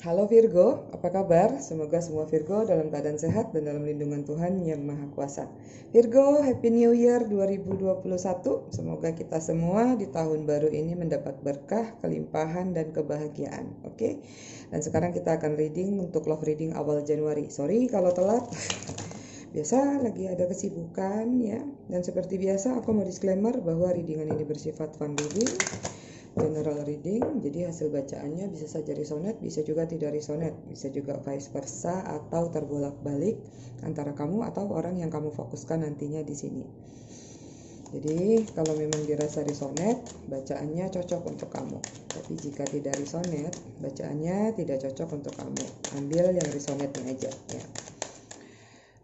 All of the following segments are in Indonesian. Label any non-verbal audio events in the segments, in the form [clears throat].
Halo Virgo, apa kabar? Semoga semua Virgo dalam keadaan sehat dan dalam lindungan Tuhan Yang Maha Kuasa. Virgo, Happy New Year 2021. Semoga kita semua di tahun baru ini mendapat berkah, kelimpahan, dan kebahagiaan. Oke, dan sekarang kita akan reading untuk love reading awal Januari. Sorry kalau telat. [laughs] Biasa lagi ada kesibukan ya. Dan seperti biasa aku mau disclaimer bahwa readingan ini bersifat fun reading general reading, jadi hasil bacaannya bisa saja resonate bisa juga tidak resonate bisa juga vice versa atau terbolak-balik antara kamu atau orang yang kamu fokuskan nantinya di sini. Jadi, kalau memang dirasa resonate bacaannya cocok untuk kamu. Tapi jika tidak resonate bacaannya tidak cocok untuk kamu. Ambil yang resonate aja ya.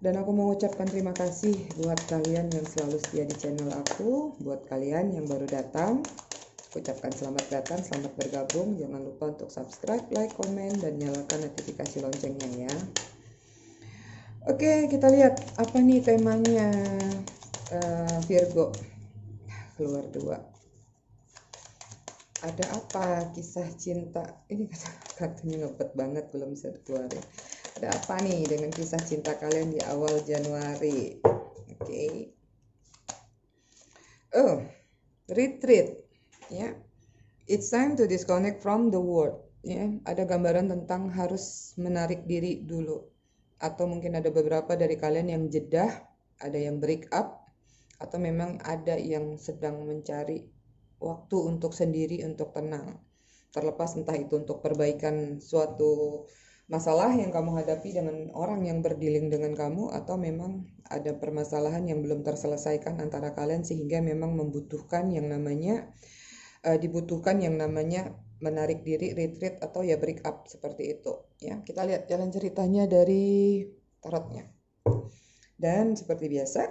Dan aku mau ucapkan terima kasih buat kalian yang selalu setia di channel aku, buat kalian yang baru datang, Ucapkan selamat datang, selamat bergabung. Jangan lupa untuk subscribe, like, komen, dan nyalakan notifikasi loncengnya ya. Oke, kita lihat apa nih temanya uh, Virgo. Keluar dua. Ada apa kisah cinta? Ini [laughs] kartunya ngebet banget, belum bisa keluar ya. Ada apa nih dengan kisah cinta kalian di awal Januari? Oke. Okay. Oh, retreat ya it's time to disconnect from the world ya ada gambaran tentang harus menarik diri dulu atau mungkin ada beberapa dari kalian yang jedah ada yang break up atau memang ada yang sedang mencari waktu untuk sendiri untuk tenang terlepas entah itu untuk perbaikan suatu masalah yang kamu hadapi dengan orang yang berdiling dengan kamu atau memang ada permasalahan yang belum terselesaikan antara kalian sehingga memang membutuhkan yang namanya uh, dibutuhkan yang namanya menarik diri retreat atau ya break up seperti itu ya kita lihat jalan ceritanya dari tarotnya dan seperti biasa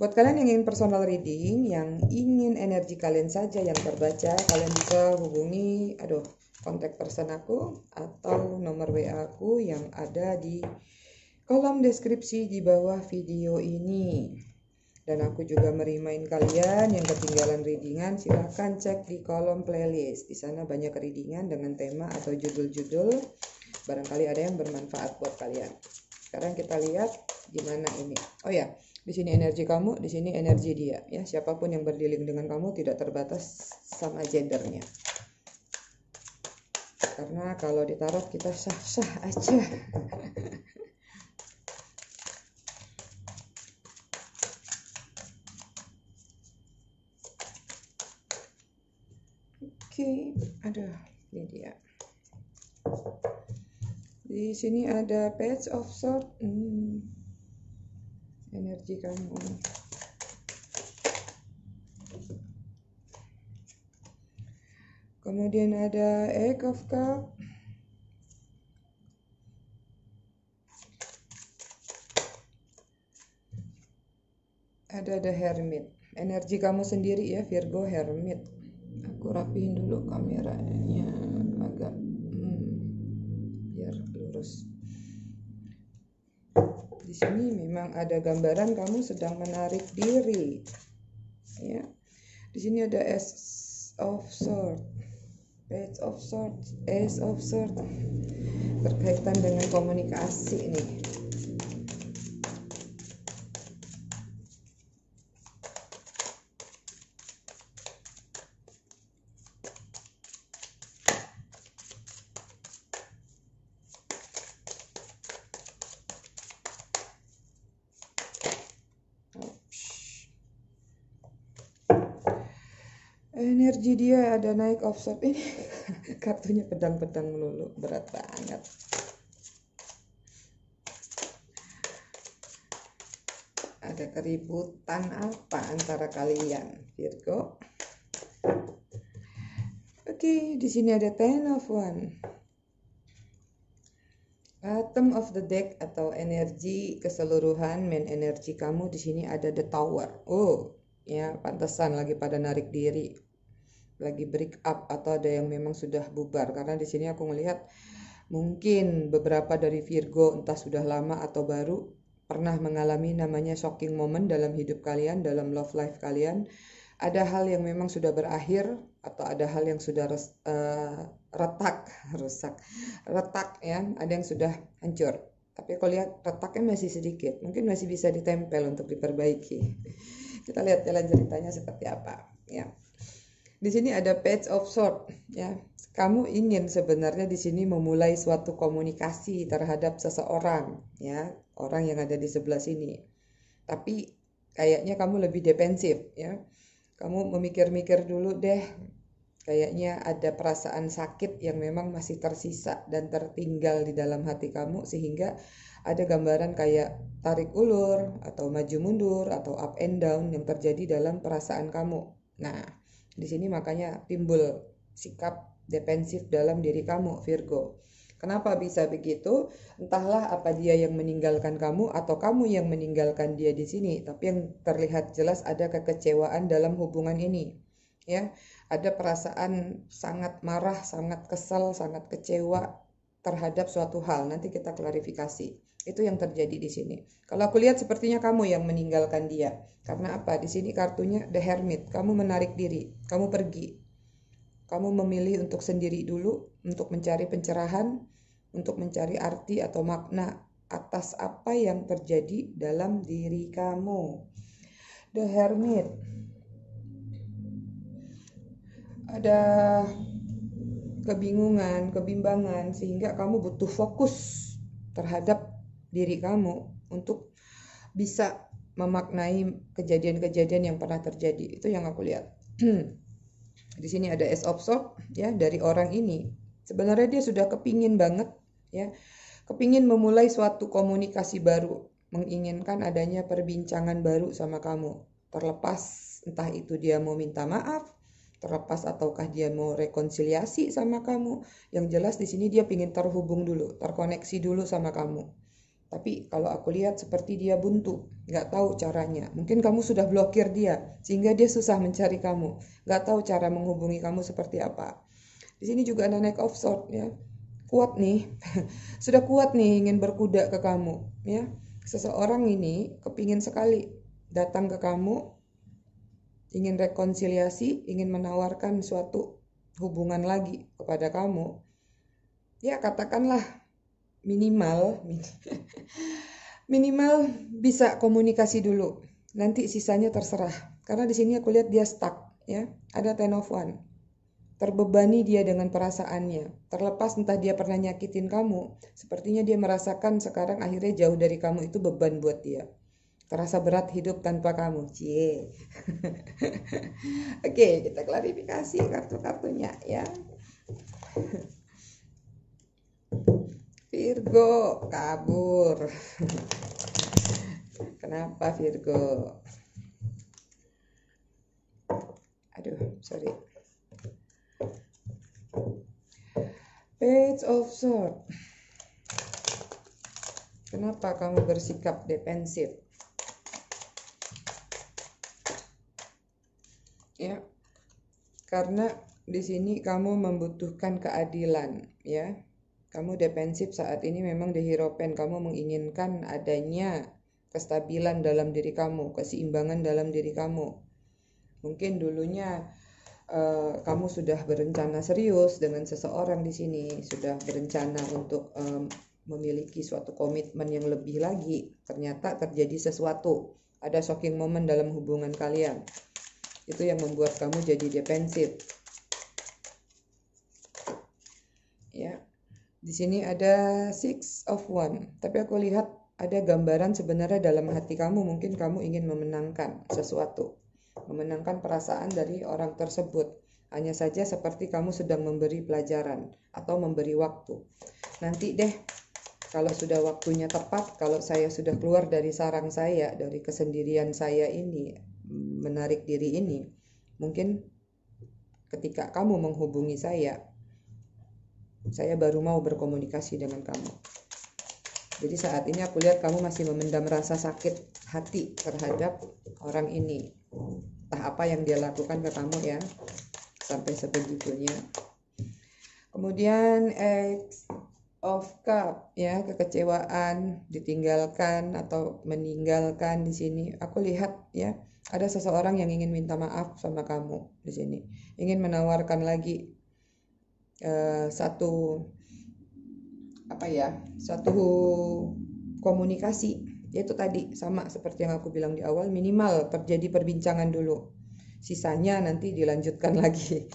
buat kalian yang ingin personal reading yang ingin energi kalian saja yang terbaca kalian bisa hubungi aduh kontak person aku atau nomor WA aku yang ada di kolom deskripsi di bawah video ini dan aku juga merimain kalian yang ketinggalan readingan silahkan cek di kolom playlist. Di sana banyak readingan dengan tema atau judul-judul. Barangkali ada yang bermanfaat buat kalian. Sekarang kita lihat gimana ini. Oh ya, di sini energi kamu, di sini energi dia. Ya, siapapun yang berdiling dengan kamu tidak terbatas sama gendernya karena kalau ditaruh kita sah-sah aja [laughs] aduh ini dia di sini ada patch of salt. hmm, energi kamu kemudian ada egg of cup ada the hermit energi kamu sendiri ya Virgo hermit aku rapihin dulu kameranya agak hmm, biar lurus di sini memang ada gambaran kamu sedang menarik diri ya di sini ada S of sword page of Swords, S of Swords, berkaitan dengan komunikasi nih energi dia ada naik offset ini [laughs] kartunya pedang-pedang melulu berat banget ada keributan apa antara kalian Virgo oke okay, di sini ada ten of one bottom of the deck atau energi keseluruhan main energi kamu di sini ada the tower oh ya pantesan lagi pada narik diri lagi break up atau ada yang memang sudah bubar karena di sini aku melihat mungkin beberapa dari Virgo entah sudah lama atau baru pernah mengalami namanya shocking moment dalam hidup kalian, dalam love life kalian. Ada hal yang memang sudah berakhir atau ada hal yang sudah res, uh, retak, [laughs] rusak, retak ya, ada yang sudah hancur. Tapi kalau lihat retaknya masih sedikit, mungkin masih bisa ditempel untuk diperbaiki. Kita lihat jalan ceritanya seperti apa, ya. Di sini ada page of sort ya. Kamu ingin sebenarnya di sini memulai suatu komunikasi terhadap seseorang ya, orang yang ada di sebelah sini. Tapi kayaknya kamu lebih defensif ya. Kamu memikir-mikir dulu deh. Kayaknya ada perasaan sakit yang memang masih tersisa dan tertinggal di dalam hati kamu sehingga ada gambaran kayak tarik ulur atau maju mundur atau up and down yang terjadi dalam perasaan kamu. Nah, di sini makanya timbul sikap defensif dalam diri kamu, Virgo. Kenapa bisa begitu? Entahlah apa dia yang meninggalkan kamu atau kamu yang meninggalkan dia di sini, tapi yang terlihat jelas ada kekecewaan dalam hubungan ini. Ya, ada perasaan sangat marah, sangat kesal, sangat kecewa terhadap suatu hal. Nanti kita klarifikasi. Itu yang terjadi di sini. Kalau aku lihat sepertinya kamu yang meninggalkan dia. Karena apa? Di sini kartunya The Hermit. Kamu menarik diri, kamu pergi. Kamu memilih untuk sendiri dulu, untuk mencari pencerahan, untuk mencari arti atau makna atas apa yang terjadi dalam diri kamu. The Hermit. Ada kebingungan, kebimbangan sehingga kamu butuh fokus terhadap diri kamu untuk bisa memaknai kejadian-kejadian yang pernah terjadi. Itu yang aku lihat. [clears throat] di sini ada es obsok ya dari orang ini. Sebenarnya dia sudah kepingin banget ya. Kepingin memulai suatu komunikasi baru, menginginkan adanya perbincangan baru sama kamu. Terlepas entah itu dia mau minta maaf, terlepas ataukah dia mau rekonsiliasi sama kamu. Yang jelas di sini dia pingin terhubung dulu, terkoneksi dulu sama kamu. Tapi kalau aku lihat seperti dia buntu, nggak tahu caranya. Mungkin kamu sudah blokir dia, sehingga dia susah mencari kamu. Nggak tahu cara menghubungi kamu seperti apa. Di sini juga ada naik sword ya. Kuat nih, [laughs] sudah kuat nih ingin berkuda ke kamu ya. Seseorang ini kepingin sekali datang ke kamu, ingin rekonsiliasi, ingin menawarkan suatu hubungan lagi kepada kamu. Ya katakanlah minimal minimal bisa komunikasi dulu. Nanti sisanya terserah. Karena di sini aku lihat dia stuck ya. Ada ten of one. Terbebani dia dengan perasaannya. Terlepas entah dia pernah nyakitin kamu, sepertinya dia merasakan sekarang akhirnya jauh dari kamu itu beban buat dia. Terasa berat hidup tanpa kamu. Cie. [laughs] Oke, kita klarifikasi kartu-kartunya ya. Virgo kabur kenapa Virgo aduh sorry page of sword kenapa kamu bersikap defensif ya karena di sini kamu membutuhkan keadilan ya kamu defensif saat ini memang dihiraukan. Kamu menginginkan adanya kestabilan dalam diri kamu, keseimbangan dalam diri kamu. Mungkin dulunya uh, kamu sudah berencana serius dengan seseorang di sini, sudah berencana untuk um, memiliki suatu komitmen yang lebih lagi. Ternyata terjadi sesuatu, ada shocking moment dalam hubungan kalian. Itu yang membuat kamu jadi defensif Di sini ada six of one. Tapi aku lihat ada gambaran sebenarnya dalam hati kamu mungkin kamu ingin memenangkan sesuatu. Memenangkan perasaan dari orang tersebut. Hanya saja seperti kamu sedang memberi pelajaran atau memberi waktu. Nanti deh kalau sudah waktunya tepat, kalau saya sudah keluar dari sarang saya, dari kesendirian saya ini, menarik diri ini, mungkin ketika kamu menghubungi saya, saya baru mau berkomunikasi dengan kamu. Jadi saat ini aku lihat kamu masih memendam rasa sakit hati terhadap orang ini. Entah apa yang dia lakukan ke kamu ya, sampai sebegitunya. Kemudian X of Cup ya, kekecewaan, ditinggalkan atau meninggalkan di sini. Aku lihat ya, ada seseorang yang ingin minta maaf sama kamu di sini. Ingin menawarkan lagi Eh, satu apa ya satu komunikasi yaitu tadi sama seperti yang aku bilang di awal minimal terjadi perbincangan dulu sisanya nanti dilanjutkan [laughs] lagi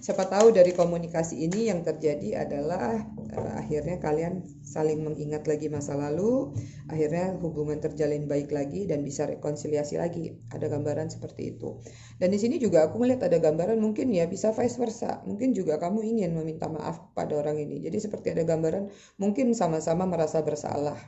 siapa tahu dari komunikasi ini yang terjadi adalah Eh, akhirnya kalian saling mengingat lagi masa lalu, akhirnya hubungan terjalin baik lagi dan bisa rekonsiliasi lagi. Ada gambaran seperti itu. Dan di sini juga aku melihat ada gambaran mungkin ya bisa vice versa. Mungkin juga kamu ingin meminta maaf pada orang ini. Jadi seperti ada gambaran mungkin sama-sama merasa bersalah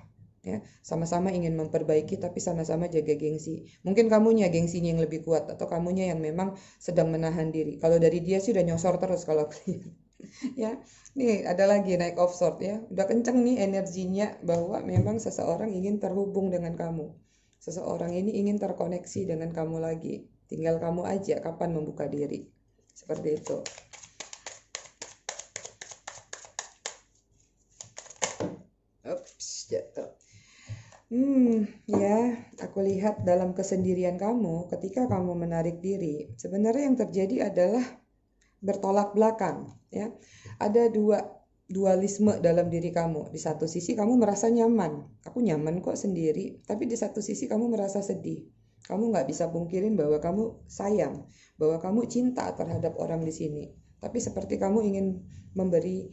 ya sama-sama ingin memperbaiki tapi sama-sama jaga gengsi mungkin kamunya gengsinya yang lebih kuat atau kamunya yang memang sedang menahan diri kalau dari dia sih udah nyosor terus kalau aku [laughs] lihat [laughs] ya nih ada lagi naik offshore ya udah kenceng nih energinya bahwa memang seseorang ingin terhubung dengan kamu seseorang ini ingin terkoneksi dengan kamu lagi tinggal kamu aja kapan membuka diri seperti itu Ups, jatuh Hmm, ya, aku lihat dalam kesendirian kamu ketika kamu menarik diri, sebenarnya yang terjadi adalah bertolak belakang ya ada dua dualisme dalam diri kamu di satu sisi kamu merasa nyaman aku nyaman kok sendiri tapi di satu sisi kamu merasa sedih kamu nggak bisa pungkirin bahwa kamu sayang bahwa kamu cinta terhadap orang di sini tapi seperti kamu ingin memberi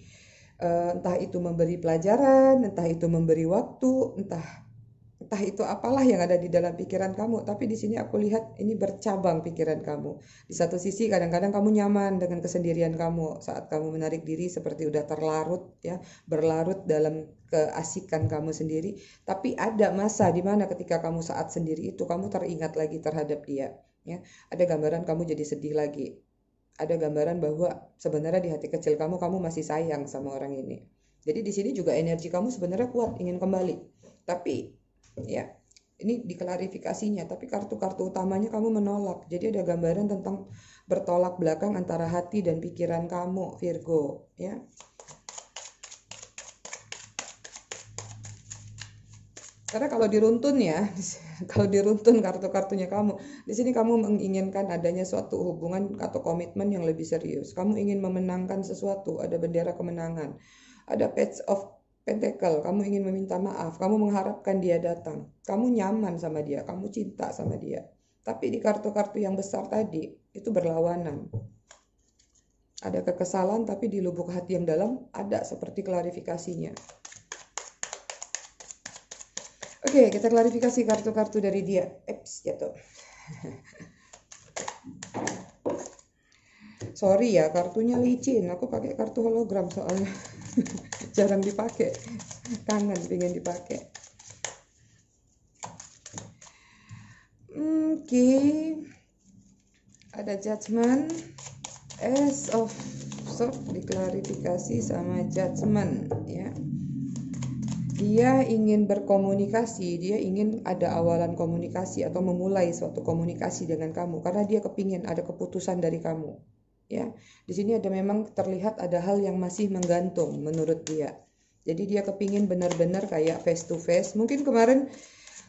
eh, entah itu memberi pelajaran entah itu memberi waktu entah entah itu apalah yang ada di dalam pikiran kamu, tapi di sini aku lihat ini bercabang pikiran kamu. Di satu sisi kadang-kadang kamu nyaman dengan kesendirian kamu saat kamu menarik diri seperti udah terlarut ya, berlarut dalam keasikan kamu sendiri, tapi ada masa di mana ketika kamu saat sendiri itu kamu teringat lagi terhadap dia ya. Ada gambaran kamu jadi sedih lagi. Ada gambaran bahwa sebenarnya di hati kecil kamu kamu masih sayang sama orang ini. Jadi di sini juga energi kamu sebenarnya kuat ingin kembali. Tapi ya ini diklarifikasinya tapi kartu-kartu utamanya kamu menolak jadi ada gambaran tentang bertolak belakang antara hati dan pikiran kamu Virgo ya karena kalau diruntun ya [laughs] kalau diruntun kartu-kartunya kamu di sini kamu menginginkan adanya suatu hubungan atau komitmen yang lebih serius kamu ingin memenangkan sesuatu ada bendera kemenangan ada page of pentacle, kamu ingin meminta maaf, kamu mengharapkan dia datang, kamu nyaman sama dia, kamu cinta sama dia. Tapi di kartu-kartu yang besar tadi, itu berlawanan. Ada kekesalan, tapi di lubuk hati yang dalam ada seperti klarifikasinya. Oke, okay, kita klarifikasi kartu-kartu dari dia. Eps, jatuh. [laughs] Sorry ya, kartunya licin. Aku pakai kartu hologram soalnya. [laughs] jarang dipakai kangen pengen dipakai oke okay. ada judgment as of sort diklarifikasi sama judgment ya dia ingin berkomunikasi, dia ingin ada awalan komunikasi atau memulai suatu komunikasi dengan kamu karena dia kepingin ada keputusan dari kamu ya. Di sini ada memang terlihat ada hal yang masih menggantung menurut dia. Jadi dia kepingin benar-benar kayak face to face. Mungkin kemarin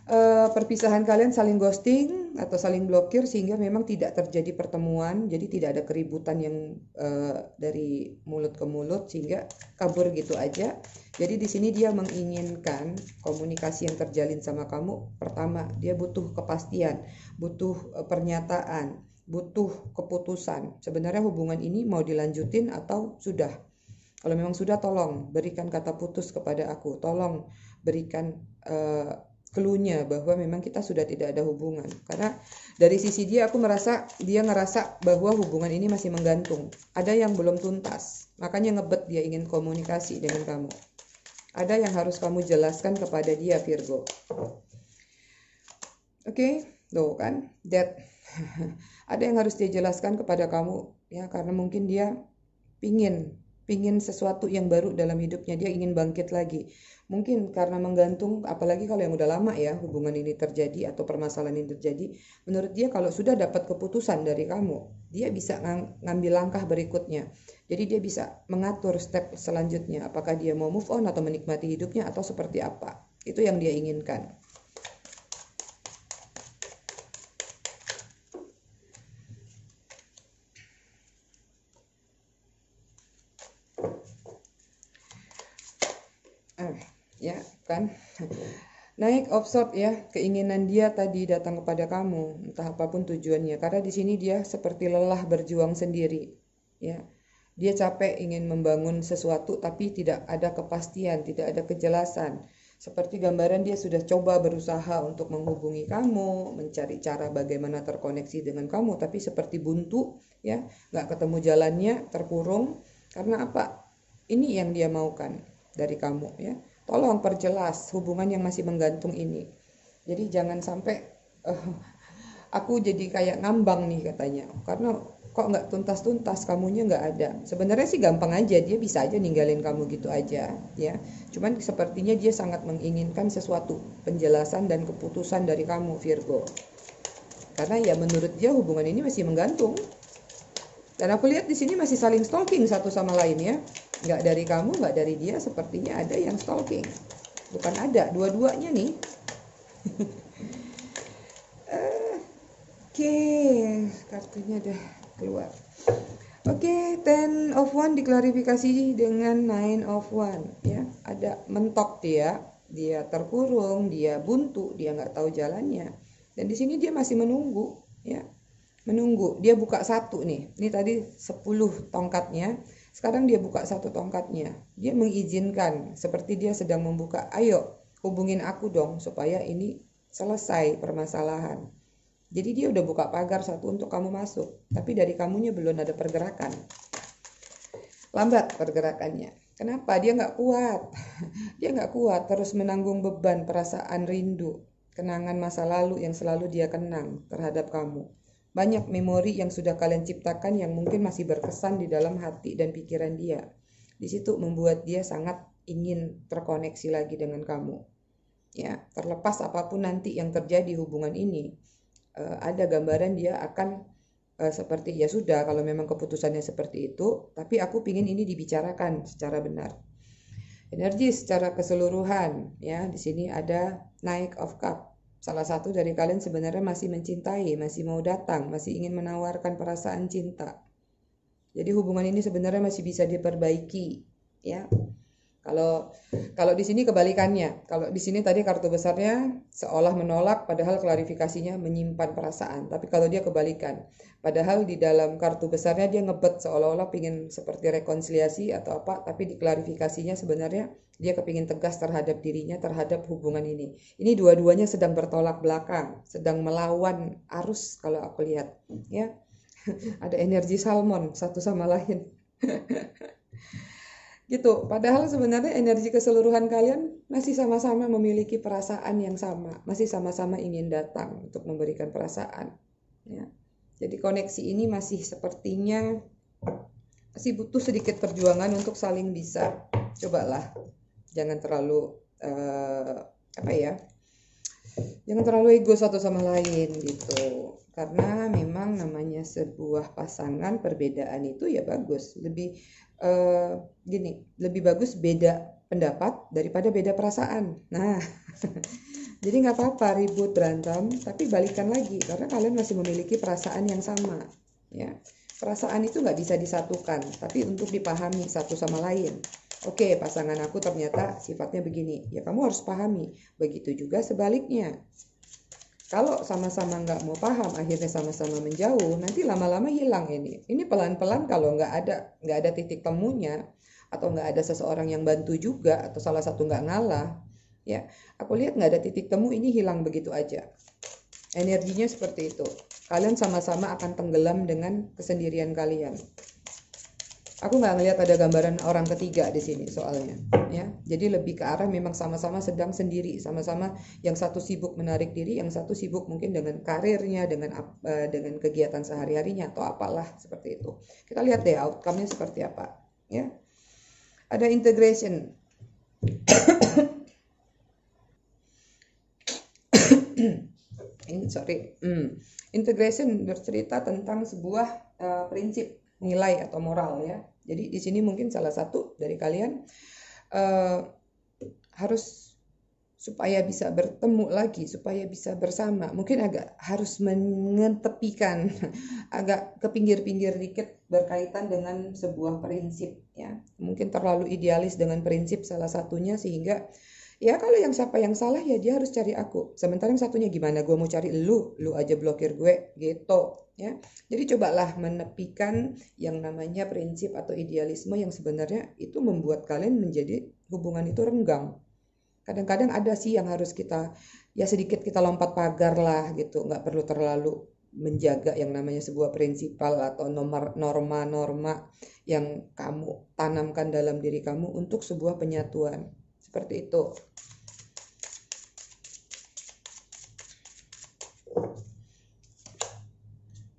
uh, perpisahan kalian saling ghosting atau saling blokir sehingga memang tidak terjadi pertemuan. Jadi tidak ada keributan yang uh, dari mulut ke mulut sehingga kabur gitu aja. Jadi di sini dia menginginkan komunikasi yang terjalin sama kamu. Pertama, dia butuh kepastian, butuh eh, pernyataan butuh keputusan. Sebenarnya hubungan ini mau dilanjutin atau sudah. Kalau memang sudah tolong berikan kata putus kepada aku. Tolong berikan uh, eh, keluhnya bahwa memang kita sudah tidak ada hubungan. Karena dari sisi dia aku merasa dia ngerasa bahwa hubungan ini masih menggantung. Ada yang belum tuntas. Makanya ngebet dia ingin komunikasi dengan kamu. Ada yang harus kamu jelaskan kepada dia Virgo. Oke, okay? tuh kan. That [laughs] ada yang harus dia jelaskan kepada kamu ya karena mungkin dia pingin pingin sesuatu yang baru dalam hidupnya dia ingin bangkit lagi mungkin karena menggantung apalagi kalau yang udah lama ya hubungan ini terjadi atau permasalahan ini terjadi menurut dia kalau sudah dapat keputusan dari kamu dia bisa ng ngambil langkah berikutnya jadi dia bisa mengatur step selanjutnya apakah dia mau move on atau menikmati hidupnya atau seperti apa itu yang dia inginkan Naik observe ya, keinginan dia tadi datang kepada kamu, entah apapun tujuannya. Karena di sini dia seperti lelah berjuang sendiri, ya. Dia capek ingin membangun sesuatu tapi tidak ada kepastian, tidak ada kejelasan. Seperti gambaran dia sudah coba berusaha untuk menghubungi kamu, mencari cara bagaimana terkoneksi dengan kamu, tapi seperti buntu, ya, nggak ketemu jalannya, terkurung. Karena apa? Ini yang dia maukan dari kamu, ya tolong perjelas hubungan yang masih menggantung ini jadi jangan sampai uh, aku jadi kayak ngambang nih katanya karena kok nggak tuntas-tuntas kamunya nggak ada sebenarnya sih gampang aja dia bisa aja ninggalin kamu gitu aja ya cuman sepertinya dia sangat menginginkan sesuatu penjelasan dan keputusan dari kamu Virgo karena ya menurut dia hubungan ini masih menggantung dan aku lihat di sini masih saling stalking satu sama lain ya nggak dari kamu nggak dari dia sepertinya ada yang stalking bukan ada dua-duanya nih [laughs] oke okay. kartunya udah keluar oke okay, ten of one diklarifikasi dengan nine of one ya ada mentok dia dia terkurung dia buntu dia nggak tahu jalannya dan di sini dia masih menunggu ya menunggu dia buka satu nih ini tadi 10 tongkatnya sekarang dia buka satu tongkatnya. Dia mengizinkan seperti dia sedang membuka, "Ayo, hubungin aku dong supaya ini selesai permasalahan." Jadi dia udah buka pagar satu untuk kamu masuk, tapi dari kamunya belum ada pergerakan. Lambat pergerakannya. Kenapa? Dia nggak kuat. [laughs] Dia nggak kuat terus menanggung beban perasaan rindu, kenangan masa lalu yang selalu dia kenang terhadap kamu. Banyak memori yang sudah kalian ciptakan yang mungkin masih berkesan di dalam hati dan pikiran dia. Di situ membuat dia sangat ingin terkoneksi lagi dengan kamu. Ya, terlepas apapun nanti yang terjadi hubungan ini, eh, ada gambaran dia akan eh, seperti ya sudah kalau memang keputusannya seperti itu, tapi aku pingin ini dibicarakan secara benar. Energi secara keseluruhan, ya di sini ada naik of cup Salah satu dari kalian sebenarnya masih mencintai, masih mau datang, masih ingin menawarkan perasaan cinta. Jadi hubungan ini sebenarnya masih bisa diperbaiki, ya. Kalau kalau di sini kebalikannya. Kalau di sini tadi kartu besarnya seolah menolak padahal klarifikasinya menyimpan perasaan. Tapi kalau dia kebalikan. Padahal di dalam kartu besarnya dia ngebet seolah-olah pingin seperti rekonsiliasi atau apa, tapi di klarifikasinya sebenarnya dia kepingin tegas terhadap dirinya terhadap hubungan ini. Ini dua-duanya sedang bertolak belakang, sedang melawan arus kalau aku lihat, ya. [laughs] Ada energi salmon satu sama lain. [laughs] Gitu. Padahal sebenarnya energi keseluruhan kalian masih sama-sama memiliki perasaan yang sama, masih sama-sama ingin datang untuk memberikan perasaan. Ya. Jadi koneksi ini masih sepertinya masih butuh sedikit perjuangan untuk saling bisa. Cobalah, jangan terlalu uh, apa ya, jangan terlalu ego satu sama lain gitu karena memang namanya sebuah pasangan perbedaan itu ya bagus lebih uh, gini lebih bagus beda pendapat daripada beda perasaan nah [laughs] jadi nggak apa-apa ribut berantem tapi balikan lagi karena kalian masih memiliki perasaan yang sama ya perasaan itu nggak bisa disatukan tapi untuk dipahami satu sama lain oke pasangan aku ternyata sifatnya begini ya kamu harus pahami begitu juga sebaliknya kalau sama-sama nggak mau paham akhirnya sama-sama menjauh nanti lama-lama hilang ini ini pelan-pelan kalau nggak ada nggak ada titik temunya atau nggak ada seseorang yang bantu juga atau salah satu nggak ngalah ya aku lihat nggak ada titik temu ini hilang begitu aja energinya seperti itu kalian sama-sama akan tenggelam dengan kesendirian kalian aku nggak ngelihat ada gambaran orang ketiga di sini soalnya ya jadi lebih ke arah memang sama-sama sedang sendiri sama-sama yang satu sibuk menarik diri yang satu sibuk mungkin dengan karirnya dengan uh, dengan kegiatan sehari harinya atau apalah seperti itu kita lihat deh outcome-nya seperti apa ya ada integration [coughs] sorry hmm. integration bercerita tentang sebuah uh, prinsip nilai atau moral ya. Jadi di sini mungkin salah satu dari kalian uh, harus supaya bisa bertemu lagi, supaya bisa bersama. Mungkin agak harus mengetepikan, [laughs] agak ke pinggir-pinggir dikit berkaitan dengan sebuah prinsip ya. Mungkin terlalu idealis dengan prinsip salah satunya sehingga uh, Ya kalau yang siapa yang salah ya dia harus cari aku. Sementara yang satunya gimana? Gue mau cari lu, lu aja blokir gue, gitu. Ya, jadi cobalah menepikan yang namanya prinsip atau idealisme yang sebenarnya itu membuat kalian menjadi hubungan itu renggang. Kadang-kadang ada sih yang harus kita ya sedikit kita lompat pagar lah gitu, nggak perlu terlalu menjaga yang namanya sebuah prinsipal atau nomor norma-norma yang kamu tanamkan dalam diri kamu untuk sebuah penyatuan seperti itu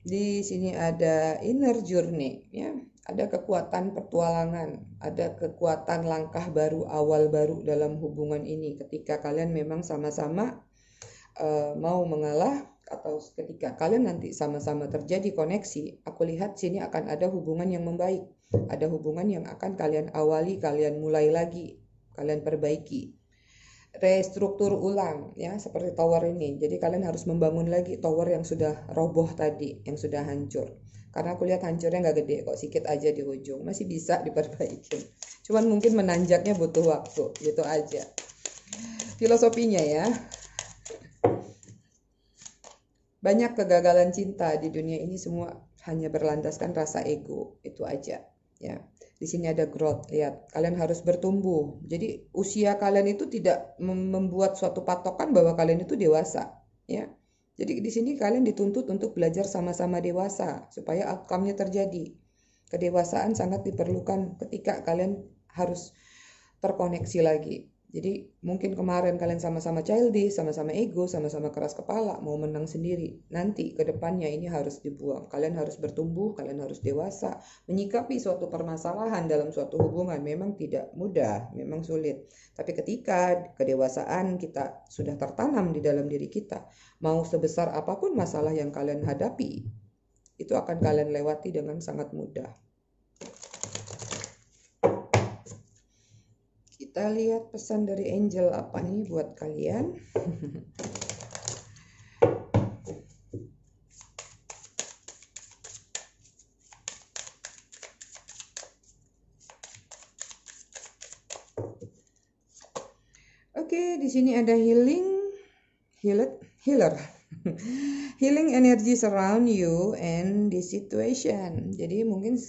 di sini ada inner journey ya ada kekuatan pertualangan, ada kekuatan langkah baru awal baru dalam hubungan ini ketika kalian memang sama-sama uh, mau mengalah atau ketika kalian nanti sama-sama terjadi koneksi aku lihat sini akan ada hubungan yang membaik ada hubungan yang akan kalian awali kalian mulai lagi kalian perbaiki restruktur ulang ya seperti tower ini jadi kalian harus membangun lagi tower yang sudah roboh tadi yang sudah hancur karena aku lihat hancurnya nggak gede kok sedikit aja di ujung masih bisa [laughs] diperbaiki cuman mungkin menanjaknya butuh waktu gitu aja filosofinya ya banyak kegagalan cinta di dunia ini semua hanya berlandaskan rasa ego itu aja ya di sini ada growth lihat kalian harus bertumbuh jadi usia kalian itu tidak membuat suatu patokan bahwa kalian itu dewasa ya jadi di sini kalian dituntut untuk belajar sama-sama dewasa supaya outcome-nya terjadi kedewasaan sangat diperlukan ketika kalian harus terkoneksi lagi jadi mungkin kemarin kalian sama-sama childish, sama-sama ego, sama-sama keras kepala, mau menang sendiri. Nanti ke depannya ini harus dibuang. Kalian harus bertumbuh, kalian harus dewasa. Menyikapi suatu permasalahan dalam suatu hubungan memang tidak mudah, memang sulit. Tapi ketika kedewasaan kita sudah tertanam di dalam diri kita, mau sebesar apapun masalah yang kalian hadapi, itu akan kalian lewati dengan sangat mudah. Kita lihat pesan dari Angel apa nih buat kalian. Oke, di sini ada healing, healer, healer. [laughs] healing energy surround you and the situation. Jadi mungkin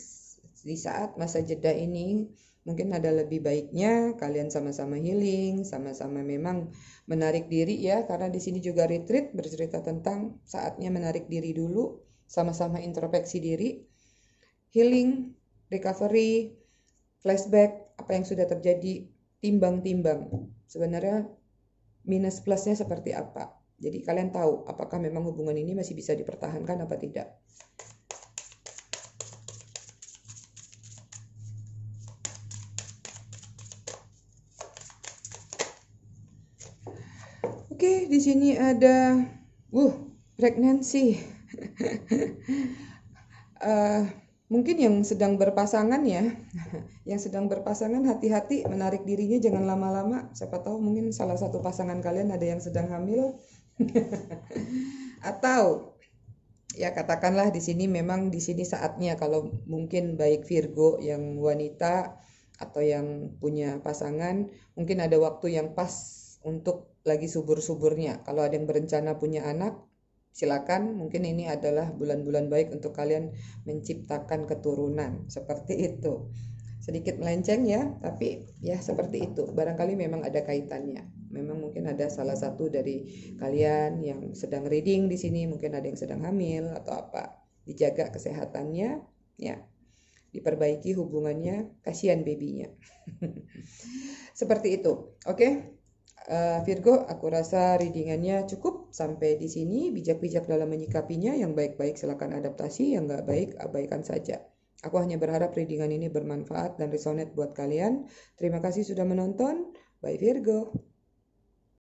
di saat masa jeda ini mungkin ada lebih baiknya kalian sama-sama healing, sama-sama memang menarik diri ya karena di sini juga retreat bercerita tentang saatnya menarik diri dulu, sama-sama introspeksi diri, healing, recovery, flashback apa yang sudah terjadi, timbang-timbang. Sebenarnya minus plusnya seperti apa. Jadi kalian tahu apakah memang hubungan ini masih bisa dipertahankan apa tidak. di sini ada uh pregnancy. uh, [laughs] eh, mungkin yang sedang berpasangan ya, [laughs] yang sedang berpasangan hati-hati menarik dirinya jangan lama-lama. Siapa tahu mungkin salah satu pasangan kalian ada yang sedang hamil. [laughs] Atau ya katakanlah di sini memang di sini saatnya kalau mungkin baik Virgo yang wanita atau yang punya pasangan mungkin ada waktu yang pas untuk lagi subur-suburnya. Kalau ada yang berencana punya anak, silakan. Mungkin ini adalah bulan-bulan baik untuk kalian menciptakan keturunan. Seperti itu. Sedikit melenceng ya, tapi ya seperti itu. Barangkali memang ada kaitannya. Memang mungkin ada salah satu dari kalian yang sedang reading di sini, mungkin ada yang sedang hamil atau apa. Dijaga kesehatannya, ya diperbaiki hubungannya, kasihan babynya. [laughs] Seperti itu. Oke. Okay? Uh, Virgo, aku rasa readingannya cukup sampai di sini. Bijak-bijak dalam menyikapinya, yang baik-baik silakan adaptasi, yang nggak baik abaikan saja. Aku hanya berharap readingan ini bermanfaat dan resonate buat kalian. Terima kasih sudah menonton. Bye Virgo.